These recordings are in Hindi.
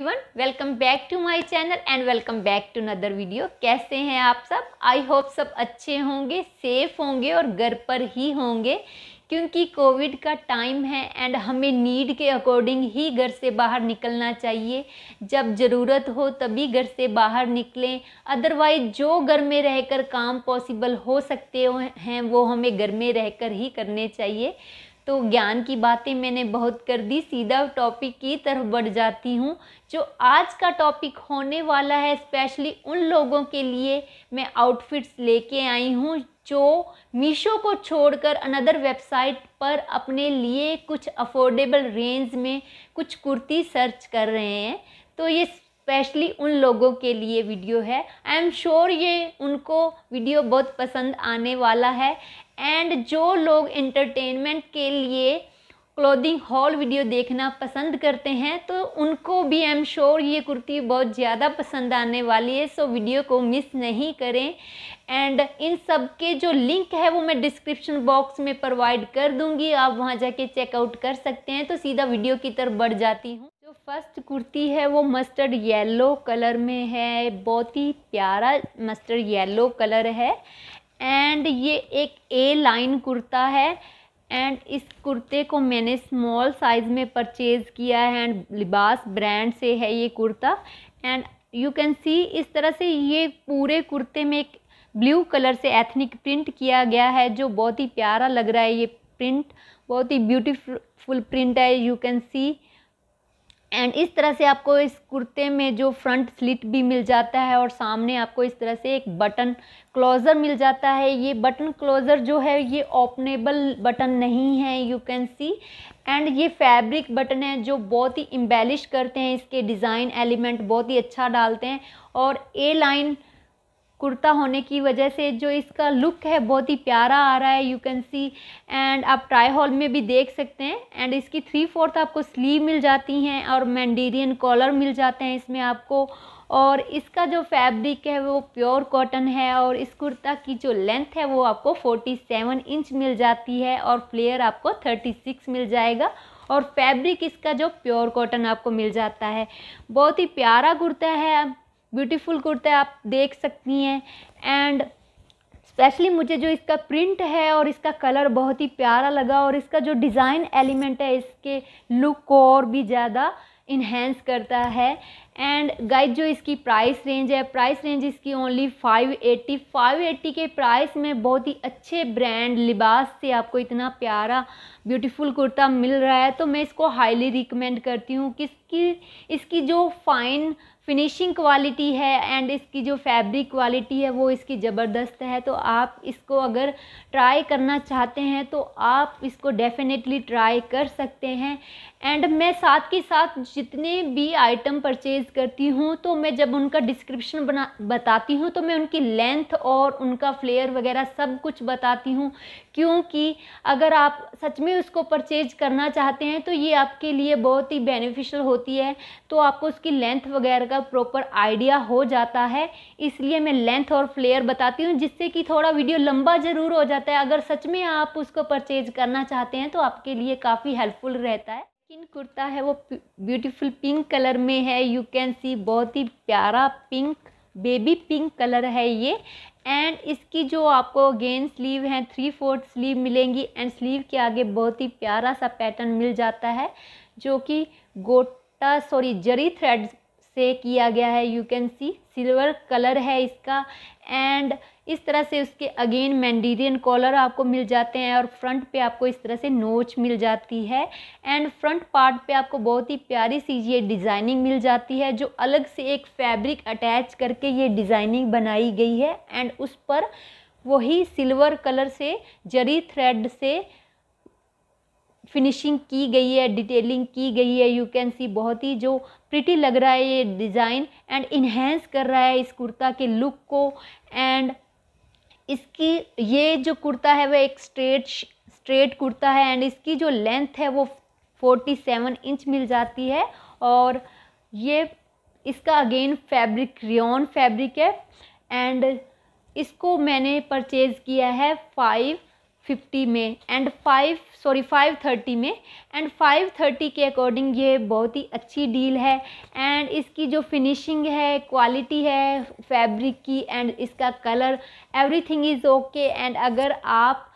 everyone welcome back to my channel and welcome back to another video कैसे हैं आप सब आई होप सब अच्छे होंगे सेफ होंगे और घर पर ही होंगे क्योंकि कोविड का टाइम है एंड हमें नीड के अकॉर्डिंग ही घर से बाहर निकलना चाहिए जब ज़रूरत हो तभी घर से बाहर निकलें अदरवाइज जो घर में रहकर काम पॉसिबल हो सकते हैं वो हमें घर में रहकर ही करने चाहिए तो ज्ञान की बातें मैंने बहुत कर दी सीधा टॉपिक की तरफ बढ़ जाती हूँ जो आज का टॉपिक होने वाला है स्पेशली उन लोगों के लिए मैं आउटफिट्स लेके आई हूँ जो मीशो को छोड़कर अनदर वेबसाइट पर अपने लिए कुछ अफोर्डेबल रेंज में कुछ कुर्ती सर्च कर रहे हैं तो ये स्पेशली उन लोगों के लिए वीडियो है आई एम श्योर ये उनको वीडियो बहुत पसंद आने वाला है एंड जो लोग इंटरटेनमेंट के लिए क्लोदिंग हॉल वीडियो देखना पसंद करते हैं तो उनको भी आई एम श्योर ये कुर्ती बहुत ज़्यादा पसंद आने वाली है सो वीडियो को मिस नहीं करें एंड इन सब के जो लिंक है वो मैं डिस्क्रिप्शन बॉक्स में प्रोवाइड कर दूंगी आप वहाँ जाके चेकआउट कर सकते हैं तो सीधा वीडियो की तरफ बढ़ जाती हूँ जो फर्स्ट कुर्ती है वो मस्टर्ड येलो कलर में है बहुत ही प्यारा मस्टर्ड येलो कलर है एंड ये एक ए लाइन कुर्ता है एंड इस कुर्ते को मैंने स्मॉल साइज़ में परचेज़ किया है एंड लिबास ब्रांड से है ये kurta and you can see इस तरह से ये पूरे कुर्ते में एक ब्लू कलर से एथनिक प्रिंट किया गया है जो बहुत ही प्यारा लग रहा है ये प्रिंट बहुत ही ब्यूटीफुल प्रिंट है यू कैन सी एंड इस तरह से आपको इस कुर्ते में जो फ्रंट स्लिट भी मिल जाता है और सामने आपको इस तरह से एक बटन क्लोज़र मिल जाता है ये बटन क्लोज़र जो है ये ओपनेबल बटन नहीं है यू कैन सी एंड ये फैब्रिक बटन है जो बहुत ही इम्बेलिश करते हैं इसके डिज़ाइन एलिमेंट बहुत ही अच्छा डालते हैं और ए लाइन कुर्ता होने की वजह से जो इसका लुक है बहुत ही प्यारा आ रहा है यू कैन सी एंड आप ट्राई हॉल में भी देख सकते हैं एंड इसकी थ्री फोर्थ आपको स्लीव मिल जाती हैं और मैंडेरियन कॉलर मिल जाते हैं इसमें आपको और इसका जो फैब्रिक है वो प्योर कॉटन है और इस कुर्ता की जो लेंथ है वो आपको 47 इंच मिल जाती है और फ्लेयर आपको 36 मिल जाएगा और फैब्रिक इसका जो प्योर कॉटन आपको मिल जाता है बहुत ही प्यारा कुर्ता है ब्यूटीफुल कुर्ता आप देख सकती हैं एंड स्पेशली मुझे जो इसका प्रिंट है और इसका कलर बहुत ही प्यारा लगा और इसका जो डिज़ाइन एलिमेंट है इसके लुक को और भी ज़्यादा इन्हेंस करता है एंड गाइज जो इसकी प्राइस रेंज है प्राइस रेंज इसकी ओनली 580 580 के प्राइस में बहुत ही अच्छे ब्रांड लिबास से आपको इतना प्यारा ब्यूटीफुल कुर्ता मिल रहा है तो मैं इसको हाईली रिकमेंड करती हूँ कि इसकी इसकी जो फाइन फिनिशिंग क्वालिटी है एंड इसकी जो फैब्रिक क्वालिटी है वो इसकी ज़बरदस्त है तो आप इसको अगर ट्राई करना चाहते हैं तो आप इसको डेफ़िनेटली ट्राई कर सकते हैं एंड मैं साथ के साथ जितने भी आइटम परचेज़ करती हूँ तो मैं जब उनका डिस्क्रिप्शन बना बताती हूँ तो मैं उनकी लेंथ और उनका फ्लेयर वगैरह सब कुछ बताती हूँ क्योंकि अगर आप सच में उसको परचेज करना चाहते हैं तो ये आपके लिए बहुत ही बेनिफिशियल होती है तो आपको उसकी लेंथ वगैरह का प्रॉपर आइडिया हो जाता है इसलिए मैं लेंथ और फ्लेयर बताती हूँ जिससे कि थोड़ा वीडियो लंबा ज़रूर हो जाता है अगर सच में आप उसको परचेज करना चाहते हैं तो आपके लिए काफ़ी हेल्पफुल रहता है स्किन कुर्ता है वो ब्यूटीफुल पिंक कलर में है यू कैन सी बहुत ही प्यारा पिंक बेबी पिंक कलर है ये एंड इसकी जो आपको गेंद स्लीव हैं थ्री फोर्थ स्लीव मिलेंगी एंड स्लीव के आगे बहुत ही प्यारा सा पैटर्न मिल जाता है जो कि गोटा सॉरी जरी थ्रेड से किया गया है you can see silver colour है इसका एंड इस तरह से उसके अगेन मैंडीरियन कॉलर आपको मिल जाते हैं और फ्रंट पे आपको इस तरह से नोच मिल जाती है एंड फ्रंट पार्ट पे आपको बहुत ही प्यारी सी ये डिज़ाइनिंग मिल जाती है जो अलग से एक फैब्रिक अटैच करके ये डिज़ाइनिंग बनाई गई है एंड उस पर वही सिल्वर कलर से जरी थ्रेड से फिनिशिंग की गई है डिटेलिंग की गई है यू कैन सी बहुत ही जो प्रिटी लग रहा है ये डिज़ाइन एंड इन्हेंस कर रहा है इस कुर्ता के लुक को एंड इसकी ये जो कुर्ता है वह एक स्ट्रेट स्ट्रेट कुर्ता है एंड इसकी जो लेंथ है वो फोर्टी सेवन इंच मिल जाती है और ये इसका अगेन फैब्रिक रियन फैब्रिक है एंड इसको मैंने परचेज़ किया है फाइव फिफ्टी में and five sorry five thirty में एंड फाइव थर्टी के अकॉर्डिंग ये बहुत ही अच्छी डील है एंड इसकी जो फिनिशिंग है क्वालिटी है फैब्रिक की एंड इसका colour everything is okay and अगर आप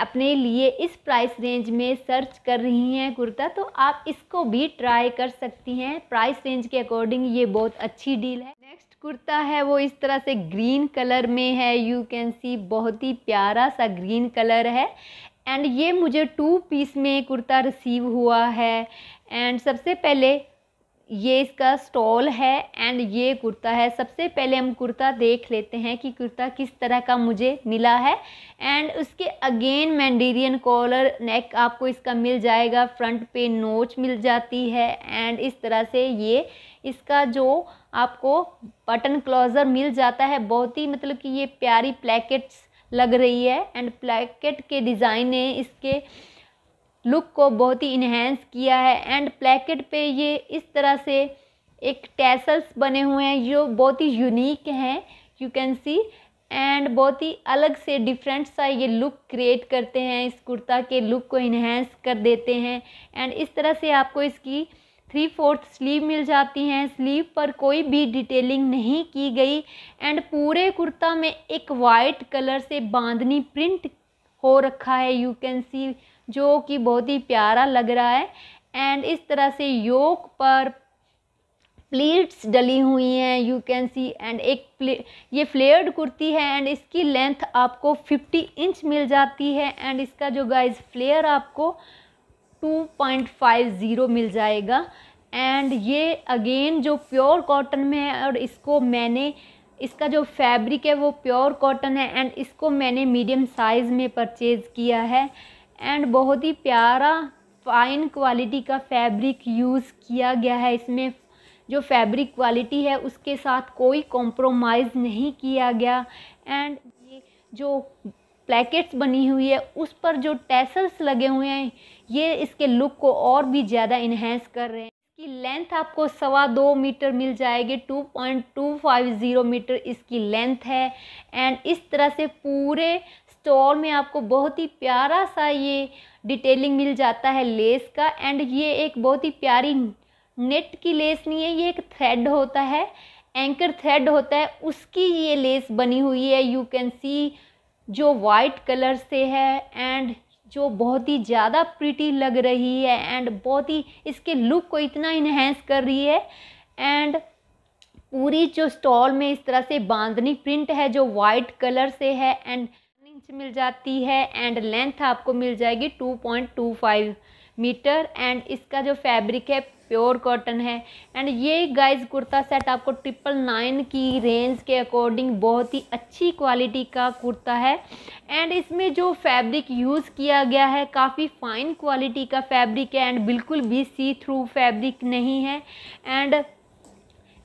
अपने लिए इस प्राइस रेंज में सर्च कर रही हैं कुर्ता तो आप इसको भी ट्राई कर सकती हैं प्राइस रेंज के अकॉर्डिंग ये बहुत अच्छी डील है नेक्स्ट कुर्ता है वो इस तरह से ग्रीन कलर में है यू कैन सी बहुत ही प्यारा सा ग्रीन कलर है एंड ये मुझे टू पीस में कुर्ता रिसीव हुआ है एंड सबसे पहले ये इसका स्टॉल है एंड ये कुर्ता है सबसे पहले हम कुर्ता देख लेते हैं कि कुर्ता किस तरह का मुझे मिला है एंड उसके अगेन मैंडेरियन कॉलर नेक आपको इसका मिल जाएगा फ्रंट पे नोच मिल जाती है एंड इस तरह से ये इसका जो आपको बटन क्लोज़र मिल जाता है बहुत ही मतलब कि ये प्यारी प्लेकेट्स लग रही है एंड प्लेकेट के डिज़ाइन ने इसके लुक को बहुत ही इन्हेंस किया है एंड प्लेकेट पे ये इस तरह से एक टैसल्स बने हुए हैं जो बहुत ही यूनिक हैं यू कैन सी एंड बहुत ही अलग से डिफरेंट सा ये लुक क्रिएट करते हैं इस कुर्ता के लुक को इन्हेंस कर देते हैं एंड इस तरह से आपको इसकी थ्री फोर्थ स्लीव मिल जाती हैं स्लीव पर कोई भी डिटेलिंग नहीं की गई एंड पूरे कुर्ता में एक वाइट कलर से बांधनी प्रिंट हो रखा है यू कैन सी जो कि बहुत ही प्यारा लग रहा है एंड इस तरह से योग पर प्लीट्स डली हुई हैं यू कैन सी एंड एक ये फ्लेयर्ड कुर्ती है एंड इसकी लेंथ आपको 50 इंच मिल जाती है एंड इसका जो गाइस फ्लेयर आपको 2.50 मिल जाएगा एंड ये अगेन जो प्योर कॉटन में है और इसको मैंने इसका जो फैब्रिक है वो प्योर कॉटन है एंड इसको मैंने मीडियम साइज़ में परचेज़ किया है एंड बहुत ही प्यारा फाइन क्वालिटी का फैब्रिक यूज़ किया गया है इसमें जो फैब्रिक क्वालिटी है उसके साथ कोई कॉम्प्रोमाइज़ नहीं किया गया एंड ये जो प्लेकेट्स बनी हुई है उस पर जो टैसल्स लगे हुए हैं ये इसके लुक को और भी ज़्यादा इन्हेंस कर रहे हैं इसकी लेंथ आपको सवा दो मीटर मिल जाएगी two point two five zero metre इसकी लेंथ है एंड इस तरह से पूरे स्टोर में आपको बहुत ही प्यारा सा ये डिटेलिंग मिल जाता है लेस का एंड ये एक बहुत ही प्यारी नेट की लेस नहीं है ये एक थ्रेड होता है एंकर थ्रेड होता है उसकी ये लेस बनी हुई है यू कैन सी जो वाइट कलर से है एंड जो बहुत ही ज़्यादा प्रिटी लग रही है एंड बहुत ही इसके लुक को इतना इन्हेंस कर रही है एंड पूरी जो स्टॉल में इस तरह से बांधनी प्रिंट है जो वाइट कलर से है एंड इंच मिल जाती है एंड लेंथ आपको मिल जाएगी two point two five metre and इसका जो फैब्रिक है प्योर कॉटन है एंड ये गाइस कुर्ता सेट आपको ट्रिपल नाइन की रेंज के अकॉर्डिंग बहुत ही अच्छी क्वालिटी का कुर्ता है एंड इसमें जो फैब्रिक यूज़ किया गया है काफ़ी फाइन क्वालिटी का फैब्रिक है एंड बिल्कुल भी सी थ्रू फैब्रिक नहीं है एंड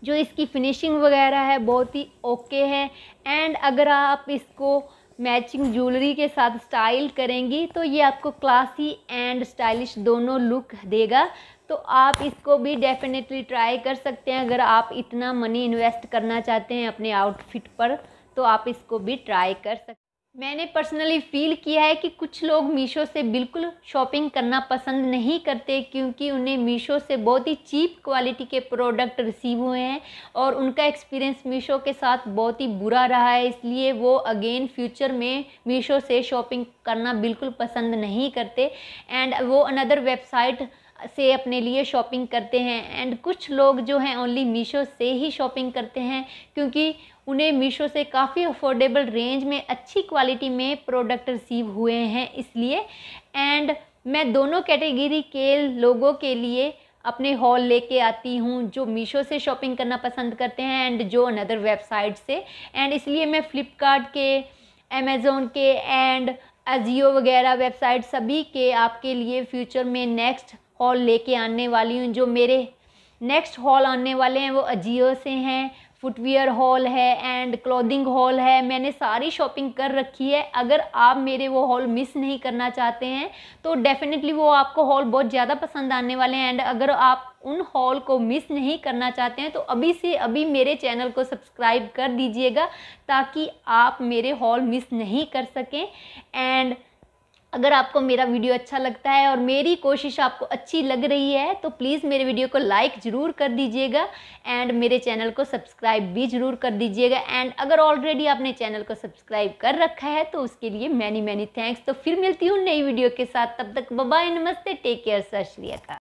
जो इसकी फिनिशिंग वगैरह है बहुत ही ओके है एंड अगर आप इसको मैचिंग ज्वेलरी के साथ स्टाइल करेंगी तो ये आपको क्लासी एंड स्टाइलिश दोनों लुक देगा तो आप इसको भी डेफिनेटली ट्राई कर सकते हैं अगर आप इतना मनी इन्वेस्ट करना चाहते हैं अपने आउटफिट पर तो आप इसको भी ट्राई कर सकते मैंने पर्सनली फील किया है कि कुछ लोग मीशो से बिल्कुल शॉपिंग करना पसंद नहीं करते क्योंकि उन्हें मीशो से बहुत ही चीप क्वालिटी के प्रोडक्ट रिसीव हुए हैं और उनका एक्सपीरियंस मीशो के साथ बहुत ही बुरा रहा है इसलिए वो अगेन फ्यूचर में मीशो से शॉपिंग करना बिल्कुल पसंद नहीं करते एंड वो अनदर वेबसाइट से अपने लिए शॉपिंग करते हैं एंड कुछ लोग जो हैं ओनली मीशो से ही शॉपिंग करते हैं क्योंकि उन्हें मीशो से काफ़ी अफोर्डेबल रेंज में अच्छी क्वालिटी में प्रोडक्ट रिसीव हुए हैं इसलिए एंड मैं दोनों कैटेगरी के लोगों के लिए अपने हॉल लेके आती हूँ जो मीशो से शॉपिंग करना पसंद करते हैं एंड जो अनदर वेबसाइट से एंड इसलिए मैं फ़्लिपकार्ट के अमेज़ोन के एंड अजियो वगैरह वेबसाइट सभी के आपके लिए फ्यूचर में नेक्स्ट हॉल लेके आने वाली हूँ जो मेरे नेक्स्ट हॉल आने वाले हैं वो अजियो से हैं फुटवेयर हॉल है एंड क्लोदिंग हॉल है मैंने सारी शॉपिंग कर रखी है अगर आप मेरे वो हॉल मिस नहीं करना चाहते हैं तो डेफ़िनेटली वो आपको हॉल बहुत ज़्यादा पसंद आने वाले हैं एंड अगर आप उन हॉल को मिस नहीं करना चाहते हैं तो अभी से अभी मेरे चैनल को सब्सक्राइब कर दीजिएगा ताकि आप मेरे हॉल मिस नहीं कर सकें एंड अगर आपको मेरा वीडियो अच्छा लगता है और मेरी कोशिश आपको अच्छी लग रही है तो प्लीज़ मेरे वीडियो को लाइक ज़रूर कर दीजिएगा एंड मेरे चैनल को सब्सक्राइब भी ज़रूर कर दीजिएगा एंड अगर ऑलरेडी आपने चैनल को सब्सक्राइब कर रखा है तो उसके लिए मैनी मैनी थैंक्स तो फिर मिलती हूँ नई वीडियो के साथ तब तक बबाई नमस्ते टेक केयर सत श्री